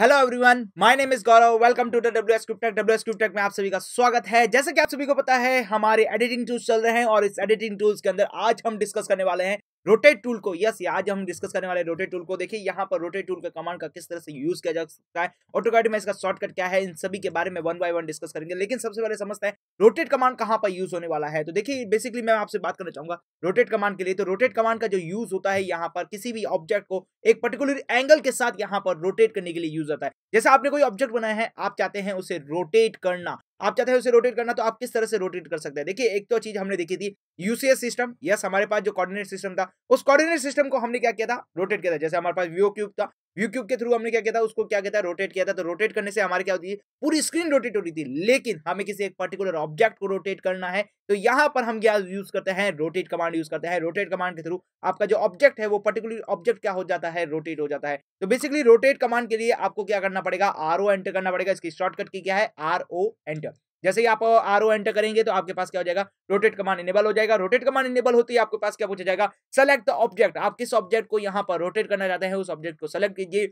hello everyone my name is Gaurav welcome to the W Cryptech W S Cryptech में आप सभी का स्वागत है जैसे कि आप सभी को पता है हमारे एडिटिंग टूल्स चल रहे हैं और इस एडिटिंग टूल्स के अंदर आज हम डिस्कस करने वाले हैं रोटेट टूल को यस आज हम डिस्कस करने वाले रोटेट टूल को देखिए यहाँ पर रोटेट टूल का कमांड का किस तरह से यूज किया जा सकता है ऑटोकैट में इसका शॉर्टकट क्या है इन सभी के बारे में वन बाय वन डिस्कस करेंगे लेकिन सबसे पहले समझते हैं रोटेट कमांड कहां पर यूज होने वाला है तो देखिए बेसिकली मैं आपसे बात करना चाहूंगा रोटेट कमांड के लिए तो रोटेट कमांड का जो यूज होता है यहाँ पर किसी भी ऑब्जेक्ट को एक पर्टिकुलर एंगल के साथ यहाँ पर रोटेट करने के लिए यूज होता है जैसे आपने कोई ऑब्जेक्ट बनाया है आप चाहते हैं उसे रोटेट करना आप चाहते हैं उसे रोटेट करना तो आप किस तरह से रोटेट कर सकते हैं देखिए एक तो चीज हमने देखी थी यूसीएस सिस्टम यस हमारे पास जो कोऑर्डिनेट सिस्टम था उस कोऑर्डिनेट सिस्टम को हमने क्या किया था रोटेट किया था जैसे हमारे पास वीओ क्यूब था व्यू क्यूब के थ्रू हमने क्या किया था उसको क्या कहता है रोटेट किया था तो रोटेट करने से हमारे क्या होती है पूरी स्क्रीन रोटेट हो रही थी लेकिन हमें किसी एक पर्टिकुलर ऑब्जेक्ट को रोटेट करना है तो यहाँ पर हम क्या यूज करते हैं रोटेट कमांड यूज करते हैं रोटेट कमांड के थ्रू आपका जो ऑब्जेक्ट है वो पर्टिकुलर ऑब्जेक्ट क्या हो जाता है रोटेट हो जाता है तो बेसिकली रोटेट कमांड के लिए आपको क्या करना पड़ेगा आर ओ एंटर करना पड़ेगा इसकी शॉर्टकट की क्या है आर ओ एंटर जैसे ही आप आर ओ एंटर करेंगे तो आपके पास क्या हो जाएगा रोटेट कमांड इनेबल हो जाएगा रोटेट कमांड इनेबल होती है आपके पास क्या पूछा जाएगा सेलेक्ट द ऑब्जेक्ट आप किस ऑब्जेक्ट को यहाँ पर रोटेट करना चाहते हैं उस ऑब्जेक्ट को सेलेक्ट कीजिए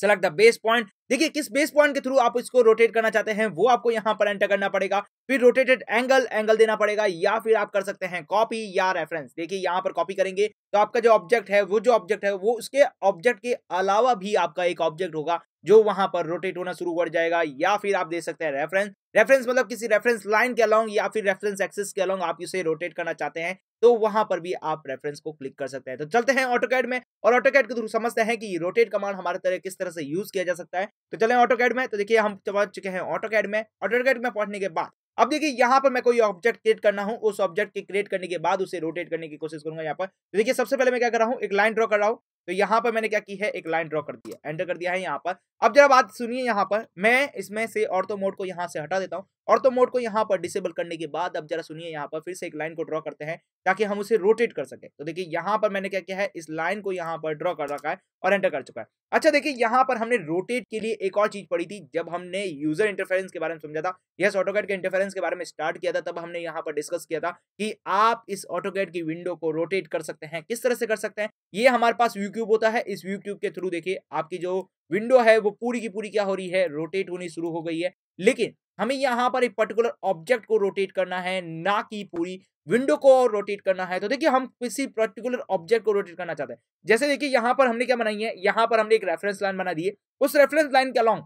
सेलेक्ट द बेस पॉइंट देखिए किस बेस पॉइंट के थ्रू आप इसको रोटेट करना चाहते हैं वो आपको यहाँ पर एंटर करना पड़ेगा फिर रोटेटेड एंगल एंगल देना पड़ेगा या फिर आप कर सकते हैं कॉपी या रेफरेंस देखिए यहाँ पर कॉपी करेंगे तो आपका जो ऑब्जेक्ट है वो जो ऑब्जेक्ट है वो उसके ऑब्जेक्ट के अलावा भी आपका एक ऑब्जेक्ट होगा जो वहां पर रोटेट होना शुरू हो जाएगा या फिर आप दे सकते हैं रेफरेंस रेफरेंस मतलब किसी रेफरेंस लाइन के अलॉन्ग या फिर रेफरेंस एक्सेस के अलॉन्ग आप इसे रोटेट करना चाहते हैं तो वहां पर भी आप रेफरेंस को क्लिक कर सकते हैं तो चलते हैं ऑटोकैड में और ऑटोकैड के थ्रू समझते हैं कि रोटेट कमांड हमारे तरह किस तरह से यूज किया जा सकता है तो चले ऑटोकैड में तो देखिए हम पहुंच चुके हैं ऑटोकैड में ऑटोकैड में पहुंचने के बाद अब देखिए यहाँ पर मैं कोई ऑब्जेक्ट क्रिएट करना हूँ उस ऑब्जेक्ट के क्रिएट करने के बाद उसे रोटेट करने की कोशिश करूंगा यहाँ पर तो देखिए सबसे पहले मैं क्या कर रहा हूँ एक लाइन ड्रॉ कर रहा हूँ तो यहाँ पर मैंने क्या की है एक लाइन ड्रॉ कर दिया एंटर कर दिया है यहाँ पर अब जरा बात सुनिए यहाँ पर मैं इसमें से ऑर्थो तो मोड को यहाँ से हटा देता हूँ ऑर्थो तो मोड को यहाँ पर डिसेबल करने के बाद अब जरा सुनिए यहाँ पर फिर से एक लाइन को ड्रॉ करते हैं ताकि हम उसे रोटेट कर सके तो देखिए यहाँ पर मैंने क्या किया है इस लाइन को यहाँ पर ड्रॉ कर रखा है और एंटर कर चुका है अच्छा देखिए यहाँ पर हमने रोटेट के लिए एक और चीज पड़ी थी जब हमने यूजर इंटरफेरेंस के बारे में समझा था यस ऑटोकैड के इंटरफेरेंस के बारे में स्टार्ट किया था तब हमने यहाँ पर डिस्कस किया था कि आप इस ऑटोकैड की विंडो को रोटेट कर सकते हैं किस तरह से कर सकते हैं ये हमारे पास यूट्यूब होता है इस यूट्यूब के थ्रू देखिए आपकी जो विंडो है वो पूरी की पूरी क्या हो रही है रोटेट होनी शुरू हो गई है लेकिन हमें यहाँ पर एक पर्टिकुलर ऑब्जेक्ट को रोटेट करना है ना कि पूरी विंडो को रोटेट करना है तो देखिए हम किसी पर्टिकुलर ऑब्जेक्ट को रोटेट करना चाहते हैं जैसे देखिए यहाँ पर हमने क्या बनाई है यहाँ पर हमने एक रेफरेंस लाइन बना दी है उस रेफरेंस लाइन के अलॉन्ग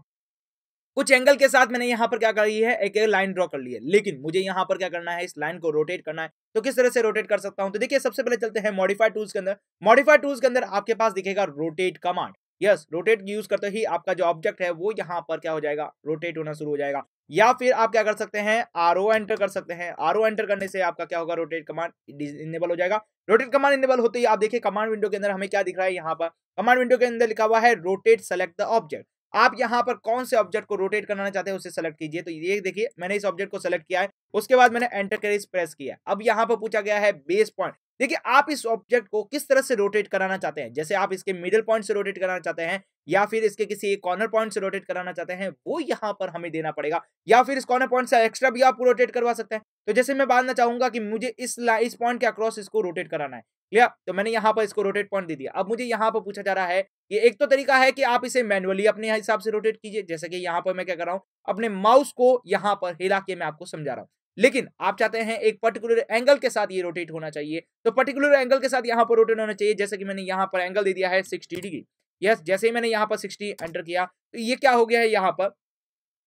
कुछ एंगल के साथ मैंने यहाँ पर क्या कर ली है एक लाइन ड्रॉ कर ली है लेकिन मुझे यहाँ पर क्या करना है इस लाइन को रोटेट करना है तो किस तरह से रोटेट कर सकता हूँ तो देखिए सबसे पहले चलते हैं मॉडिफाइड टूल्स के अंदर मॉडिफाइड टूल्स के अंदर आपके पास दिखेगा rotate command yes rotate use करते ही आपका जो ऑब्जेक्ट है वो यहाँ पर क्या हो जाएगा रोटेट होना शुरू हो जाएगा या फिर आप क्या कर सकते हैं आर एंटर कर सकते हैं आर एंटर करने से आपका क्या होगा रोटेट कमांड इनेबल हो जाएगा रोटेट कमांड इनेबल होते ही आप देखिए कमांड विंडो के अंदर हमें क्या दिख रहा है यहाँ पर कमांड विंडो के अंदर लिखा हुआ है रोटेट सेलेक्ट द ऑब्जेक्ट आप यहाँ पर कौन से ऑब्जेक्ट को रोटेट कराना चाहते हैं उसे सेलेक्ट कीजिए तो ये देखिए मैंने इस ऑब्जेक्ट को सेलेक्ट किया है उसके बाद मैंने एंटर करेज प्रेस किया अब यहाँ पर पूछा गया है बेस पॉइंट देखिए आप इस ऑब्जेक्ट को किस तरह से रोटेट कराना चाहते हैं जैसे आप इसके मिडिल पॉइंट से रोटेट कराना चाहते हैं या फिर इसके किसी एक कॉर्नर पॉइंट से रोटेट कराना चाहते हैं वो यहाँ पर हमें देना पड़ेगा या फिर इस कॉर्नर पॉइंट से एक्स्ट्रा भी आप रोटेट करवा सकते हैं तो जैसे मैं बांधना चाहूंगा कि मुझे इस इस पॉइंट के अक्रॉस इसको रोटेट कराना है क्लियर तो मैंने यहाँ पर इसको रोटेट पॉइंट दे दिया अब मुझे यहाँ पर पूछा जा रहा है कि एक तो तरीका है कि आप इसे मैनुअली अपने हिसाब से रोटेट कीजिए जैसे कि यहाँ पर मैं क्या कर रहा हूँ अपने माउस को यहाँ पर हिला के मैं आपको समझा रहा हूँ लेकिन आप चाहते हैं एक पर्टिकुलर एंगल के साथ ये रोटेट होना चाहिए तो पर्टिकुलर एंगल के साथ यहाँ पर रोटेट होना चाहिए जैसे कि मैंने यहाँ पर एंगल दे दिया है सिक्सटी डिग्री यस जैसे ही मैंने यहाँ पर सिक्सटी एंटर किया तो ये क्या हो गया है यहाँ पर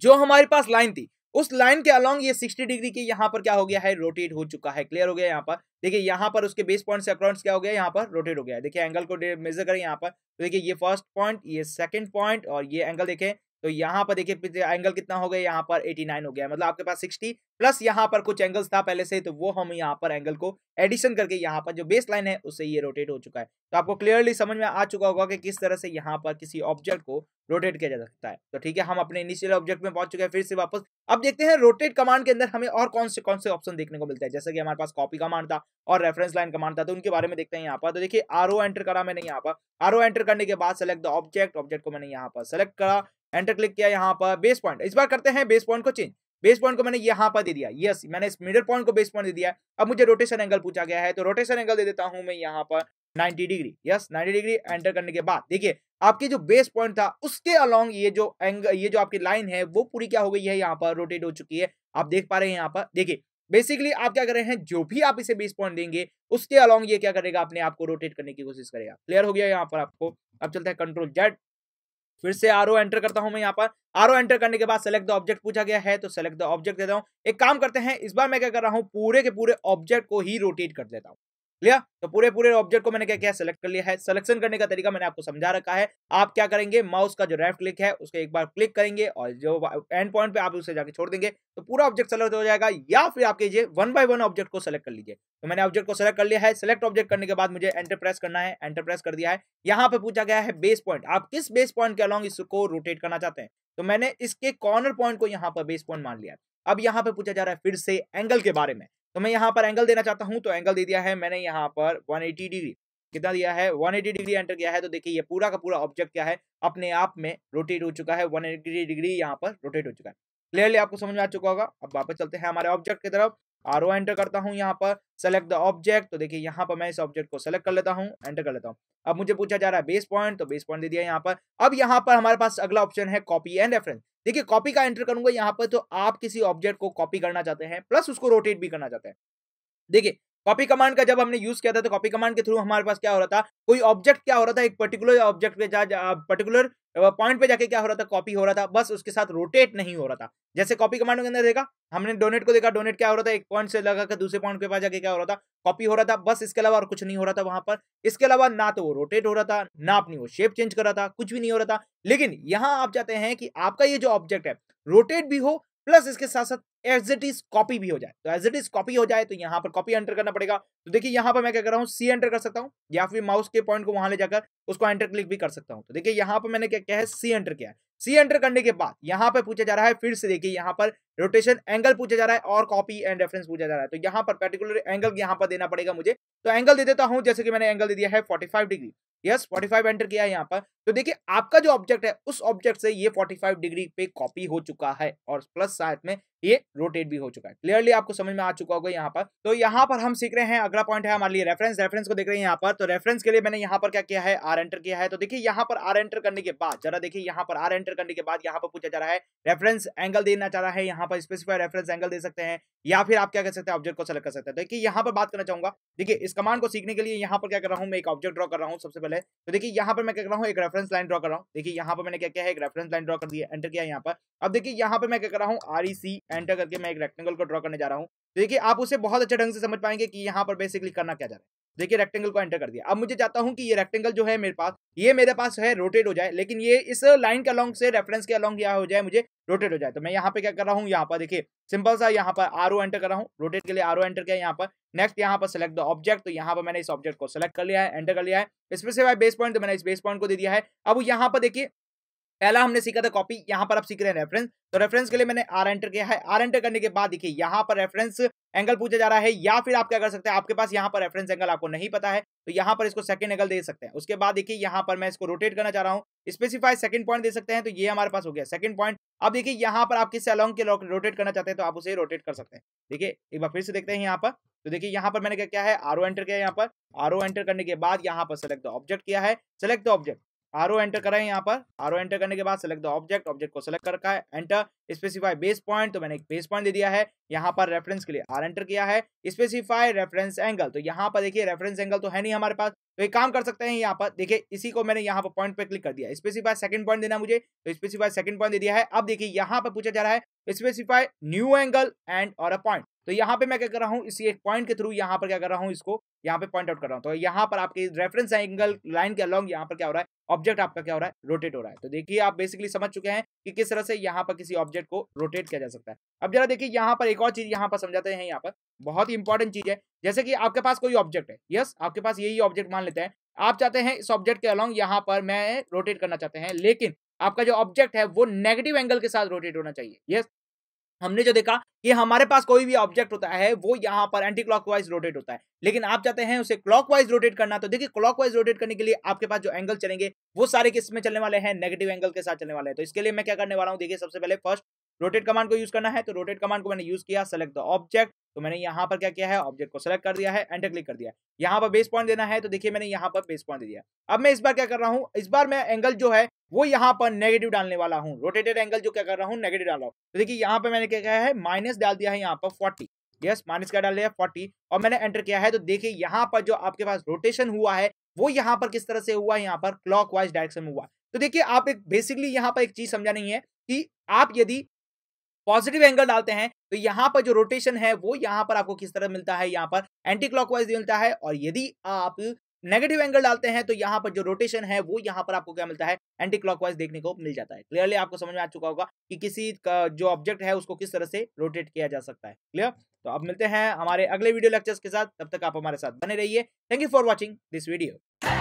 जो हमारे पास लाइन थी उस लाइन के अलॉन्ग ये 60 डिग्री के यहाँ पर क्या हो गया है रोटेट हो चुका है क्लियर हो गया यहाँ पर देखिए यहाँ पर उसके बेस पॉइंट से अक्रॉन्स क्या हो गया यहाँ पर रोटेट हो गया देखिए एंगल को मेजर करें यहाँ पर तो देखिए ये फर्स्ट पॉइंट ये सेकंड पॉइंट और ये एंगल देखें तो यहाँ पर देखिए एंगल कितना हो गया यहाँ पर 89 हो गया मतलब आपके पास 60 प्लस यहाँ पर कुछ एंगल्स था पहले से तो वो हम यहाँ पर एंगल को एडिशन करके यहाँ पर जो बेस लाइन है उससे ये रोटेट हो चुका है तो आपको क्लियरली समझ में आ चुका होगा कि किस तरह से यहाँ पर किसी ऑब्जेक्ट को रोटेट किया जा सकता है तो ठीक है हम अपने इनिशियल ऑब्जेक्ट में पहुंच चुके हैं फिर से वापस अब देखते हैं रोटेट कमांड के अंदर हमें और कौन से कौन से ऑप्शन देखने को मिलते हैं जैसे कि हमारे पास कॉपी कमांड था और रेफरेंस लाइन कमांड था तो उनके बारे में देखते हैं यहाँ पर तो देखिए आर एंटर करा मैंने यहाँ पर आर एंटर करने के बाद सेलेक्ट द ऑब्जेक्ट ऑब्जेक्ट को मैंने यहाँ पर सेलेक्ट करा एंटर क्लिक किया यहाँ पर बेस पॉइंट इस बार करते हैं बेस पॉइंट को चेंज बेस पॉइंट को मैंने यहाँ पर दे दिया यस मैंने इस मिडल पॉइंट को बेस पॉइंट दे दिया अब मुझे रोटेशन एंगल पूछा गया है तो रोटेशन एंगल दे देता हूँ मैं यहाँ पर 90 डिग्री यस 90 डिग्री एंटर करने के बाद देखिए आपके जो बेस पॉइंट था उसके अलोंग ये जो एंग ये जो आपकी लाइन है वो पूरी क्या हो गई है यहाँ पर रोटेट हो चुकी है आप देख पा रहे हैं यहाँ पर देखिए बेसिकली आप क्या कर रहे हैं जो भी आप इसे बेस पॉइंट देंगे उसके अलोंग ये क्या करेगा अपने आपको रोटेट करने की कोशिश करेगा क्लियर हो गया यहाँ पर आपको अब चलता है कंट्रोल जेड फिर से आर एंटर करता हूं मैं यहाँ पर आर एंटर करने के बाद सेलेक्ट द ऑब्जेक्ट पूछा गया है तो सेलेक्ट द ऑब्जेक्ट देता हूँ एक काम करते हैं इस बार मैं क्या कर रहा हूँ पूरे के पूरे ऑब्जेक्ट को ही रोटेट कर देता हूँ लिया तो पूरे पूरे ऑब्जेक्ट को मैंने क्या किया सिलेक्ट कर लिया है सिलेक्शन करने का तरीका मैंने आपको समझा रखा है आप क्या करेंगे माउस का जो राइट क्लिक है उसके एक बार क्लिक करेंगे और जो एंड पॉइंट पे आप उसे जाके छोड़ देंगे तो पूरा ऑब्जेक्ट सेलेक्ट हो जाएगा या फिर आप कीजिए वन बाय वन ऑब्जेक्ट को सेलेक्ट कर लीजिए तो मैंने ऑब्जेक्ट को सेलेक्ट कर लिया है सिलेक्ट ऑब्जेक्ट करने के बाद मुझे एंटरप्रेस करना है एंटरप्रेस कर दिया है यहाँ पे पूछा गया है बेस पॉइंट आप किस बेस पॉइंट के अलॉन्ग इसको रोटेट करना चाहते हैं तो मैंने इसके कॉर्नर पॉइंट को यहाँ पर बेस पॉइंट मान लिया अब यहाँ पे पूछा जा रहा है फिर से एंगल के बारे में तो मैं यहाँ पर एंगल देना चाहता हूँ तो एंगल दे दिया है मैंने यहाँ पर 180 डिग्री कितना दिया है 180 डिग्री एंटर किया है तो देखिए ये पूरा का पूरा ऑब्जेक्ट क्या है अपने आप में रोटेट हो चुका है 180 डिग्री यहाँ पर रोटेट हो चुका है क्लियरली आपको समझ में आ चुका होगा अब वापस चलते हैं हमारे ऑब्जेक्ट की तरफ आर ओ एंटर करता हूँ यहाँ पर सेलेक्ट द ऑब्जेक्ट तो देखिए यहाँ पर मैं इस ऑब्जेक्ट को सेलेक्ट कर लेता हूँ एंटर कर लेता हूँ अब मुझे पूछा जा रहा है बेस पॉइंट तो बेस पॉइंट दे दिया यहाँ पर अब यहाँ पर हमारे पास अगला ऑप्शन है कॉपी एंड रेफरेंस देखिए कॉपी का एंटर करूंगा यहाँ पर तो आप किसी ऑब्जेक्ट को कॉपी करना चाहते हैं प्लस उसको रोटेट भी करना चाहते हैं देखिए कॉपी कमांड का जब हमने यूज किया था तो कॉपी कमांड के थ्रू हमारे पास क्या हो रहा था कोई ऑब्जेक्ट क्या हो रहा था एक पर्टिकुलर ऑब्जेक्ट के पर्टिकुलर पॉइंट पे जाके क्या हो रहा था कॉपी हो रहा था बस उसके साथ रोटेट नहीं हो रहा था जैसे कॉपी कमांड के अंदर देखा हमने डोनेट को देखा डोनेट क्या हो रहा था एक पॉइंट से लगा कर दूसरे पॉइंट के पास जाके क्या हो रहा था कॉपी हो रहा था बस इसके अलावा और कुछ नहीं हो रहा था वहां पर इसके अलावा ना तो वो रोटेट हो रहा था ना अपनी वो शेप चेंज कर रहा था कुछ भी नहीं हो रहा था लेकिन यहाँ आप चाहते हैं कि आपका ये जो ऑब्जेक्ट है रोटेट भी हो प्लस इसके साथ साथ एज इट इज कॉपी भी हो जाए तो एज इट इज कॉपी हो जाए तो यहाँ पर कॉपी एंटर करना पड़ेगा तो देखिए यहाँ पर मैं क्या कर रहा हूँ सी एंटर कर सकता हूँ या फिर माउस के पॉइंट को वहां ले जाकर उसको एंटर क्लिक भी कर सकता हूँ तो देखिए यहाँ पर मैंने क्या क्या है सी एंटर किया सी एंटर करने के बाद यहाँ पर पूछा जा रहा है फिर से देखिए यहाँ पर रोटेशन एंगल पूछा जा रहा है और कॉपी एंड रेफरेंस पूछा जा रहा है तो यहाँ पर पर्टिकुलर एंगल यहाँ पर देना पड़ेगा मुझे तो एंगल दे देता हूँ जैसे कि मैंने एंगल दे दिया है forty degree yes forty enter किया है यहाँ पर तो देखिए आपका जो ऑब्जेक्ट है उस ऑब्जेक्ट से ये 45 डिग्री पे कॉपी हो चुका है और प्लस साथ में ये रोटेट भी हो चुका है क्लियरली आपको समझ में आ चुका होगा यहाँ पर तो यहाँ पर हम सीख रहे हैं अगला पॉइंट है हमारे लिए रेफरेंस रेफरेंस को देख रहे हैं यहाँ पर तो रेफरेंस के लिए मैंने यहाँ पर क्या किया है आर एंटर किया है तो देखिए यहाँ पर आर एंटर करने के बाद जरा देखिए यहाँ पर आर एंटर करने के बाद यहाँ पर पूछा जा रहा है रेफरेंस एंगल देना चाह रहा है यहाँ पर स्पेसिफाइड रेफरेंस एंगल दे सकते हैं या फिर आप क्या कर सकते हैं ऑब्जेक्ट को सेलेक्ट कर सकते हैं तो देखिए यहाँ पर बात करना चाहूंगा देखिए इस कमांड को सीखने के लिए यहाँ पर क्या कर रहा हूँ मैं एक ऑब्जेक्ट ड्रॉ कर रहा हूँ सबसे पहले तो देखिए यहाँ पर मैं क्या कर रहा हूँ एक रेफरेंस रेफरेंस लाइन ड्रॉ कर रहा हूँ देखिए यहाँ पर मैंने क्या किया है एक रेफरेंस लाइन ड्रॉ कर दिया एंटर किया यहाँ पर अब देखिए यहाँ पर मैं क्या कर रहा हूँ आर एंटर e करके मैं एक रेक्टेंगल को ड्रॉ करने जा रहा हूँ तो देखिए आप उसे बहुत अच्छे ढंग से समझ पाएंगे कि यहाँ पर बेसिकली करना क्या जा रहा है देखिए रेक्टेंगल को एंटर कर दिया अब मुझे चाहता हूँ कि ये रेक्टेंगल जो है मेरे पास ये मेरे पास है रोटेट हो जाए लेकिन ये इस लाइन के अलॉन्ग से रेफरेंस के अलॉन्ग यहाँ हो जाए मुझे रोटेट हो जाए तो मैं यहाँ पे क्या कर रहा हूँ यहाँ पर देखिए सिंपल सा यहाँ पर आर एंटर कर रहा हूँ रोटेट के लिए आर एंटर किया यहाँ पर नेक्स्ट यहाँ पर सेलेक्ट द ऑब्जेक्ट तो यहाँ पर मैंने इस ऑब्जेक्ट को सेलेक्ट कर लिया है एंटर कर लिया है स्पेसिफाई बेस पॉइंट तो मैंने इस बेस पॉइंट को दे दिया है अब यहाँ पर देखिए पहला हमने सीखा था कॉपी यहाँ पर आप सीख रहे हैं रेफरेंस तो रेफरेंस के लिए मैंने आर एंटर किया है आर एंटर करने के बाद देखिए यहाँ पर रेफरेंस एंगल पूछा जा रहा है या फिर आप क्या कर सकते हैं आपके पास यहाँ पर रेफरेंस एंगल आपको नहीं पता है तो यहाँ पर इसको सेकंड एंगल दे सकते हैं उसके बाद देखिए यहाँ पर मैं इसको रोटेट करना चाह रहा हूँ स्पेसिफाई सेकंड पॉइंट दे सकते हैं तो ये हमारे पास हो गया सेकंड पॉइंट अब देखिए यहाँ पर आप किससे अलॉन्ग के रोटेट करना चाहते हैं तो आप उसे रोटेट कर सकते हैं देखिए एक बार फिर से देखते हैं यहाँ पर तो देखिए यहाँ पर मैंने क्या क्या है आर एंटर किया यहाँ पर आर एंटर करने के बाद यहाँ पर सेलेक्ट द ऑब्जेक्ट किया है select the object R enter कराए यहाँ पर आर एंटर करने के बाद सेलेक्ट द ऑब्जेक्ट ऑब्जेक्ट को सेलेक्ट कर रखा है एंटर स्पेसिफाई बेस पॉइंट तो मैंने एक बेस पॉइंट दे दिया है यहाँ पर रेफरेंस के लिए आर एंटर किया है स्पेसिफाई रेफरेंस एंगल तो यहाँ पर देखिए रेफरेंस एंगल तो है नहीं हमारे पास तो एक काम कर सकते हैं यहाँ पर देखिए इसी को मैंने यहाँ पर पॉइंट पे क्लिक कर दिया स्पेसिफाई सेकंड पॉइंट देना मुझे तो स्पेसिफाई सेकंड पॉइंट दे दिया है अब देखिए यहाँ पर पूछा जा रहा है स्पेसिफाई न्यू एंगल एंड और अ पॉइंट तो यहाँ पे मैं क्या कर रहा हूँ इसी एक पॉइंट के थ्रू यहाँ पर क्या कर रहा हूँ इसको यहाँ पे पॉइंट आउट कर रहा हूँ तो यहाँ पर आपके रेफरेंस एंगल लाइन के अलॉन्ग यहाँ पर क्या हो रहा है ऑब्जेक्ट आपका क्या हो रहा है रोटेट हो रहा है तो देखिए आप बेसिकली समझ चुके हैं कि किस तरह से यहाँ पर किसी ऑब्जेक्ट ऑब्जेक्ट को रोटेट किया जा सकता है अब जरा देखिए यहाँ पर एक और चीज यहाँ पर समझाते हैं यहाँ पर बहुत ही इंपॉर्टेंट चीज है जैसे कि आपके पास कोई ऑब्जेक्ट है यस आपके पास यही ऑब्जेक्ट मान लेते हैं आप चाहते हैं इस ऑब्जेक्ट के अलॉन्ग यहाँ पर मैं रोटेट करना चाहते हैं लेकिन आपका जो ऑब्जेक्ट है वो नेगेटिव एंगल के साथ रोटेट होना चाहिए यस हमने जो देखा कि हमारे पास कोई भी ऑब्जेक्ट होता है वो यहाँ पर एंटी क्लॉकवाइज रोटेट होता है लेकिन आप चाहते हैं उसे क्लॉकवाइज रोटेट करना तो देखिए क्लॉकवाइज रोटेट करने के लिए आपके पास जो एंगल चलेंगे वो सारे किस में चलने वाले हैं नेगेटिव एंगल के साथ चलने वाले हैं तो इसके लिए मैं क्या करने वाला हूँ देखिए सबसे पहले फर्स्ट रोटेट कमांड को यूज करना है तो रोटेट कमांड को मैंने यूज किया सेलेक्ट द ऑब्जेक्ट तो मैंने यहाँ पर क्या किया है ऑब्जेक्ट को सेलेक्ट कर दिया है एंटर क्लिक कर दिया यहाँ पर बेस पॉइंट देना है तो देखिए मैंने यहाँ पर बेस पॉइंट दे दिया अब मैं इस बार क्या कर रहा हूँ इस बार मैं एंगल जो है वो यहाँ पर नेगेटिव डालने वाला हूँ रोटेटेड एंगल जो क्या कर रहा हूँ नेगेटिव डाल रहा हूँ तो देखिए यहाँ पर मैंने क्या किया है माइनस डाल दिया है यहाँ पर फोर्टी यस माइनस क्या डाल दिया फोर्टी और मैंने एंटर किया है तो देखिए यहाँ पर जो आपके पास रोटेशन हुआ है वो यहाँ पर किस तरह से हुआ है यहाँ पर क्लॉक डायरेक्शन में हुआ तो देखिए आप एक बेसिकली यहाँ पर एक चीज समझा नहीं है कि आप यदि पॉजिटिव एंगल डालते हैं तो यहाँ पर जो रोटेशन है वो यहाँ पर आपको किस तरह मिलता है यहाँ पर एंटी क्लॉकवाइज मिलता है और यदि आप नेगेटिव एंगल डालते हैं तो यहाँ पर जो रोटेशन है वो यहाँ पर आपको क्या मिलता है एंटी क्लॉकवाइज देखने को मिल जाता है क्लियरली आपको समझ में आ चुका होगा कि किसी का जो ऑब्जेक्ट है उसको किस तरह से रोटेट किया जा सकता है क्लियर तो अब मिलते हैं हमारे अगले वीडियो लेक्चर्स के साथ तब तक आप हमारे साथ बने रहिए thank you for watching this video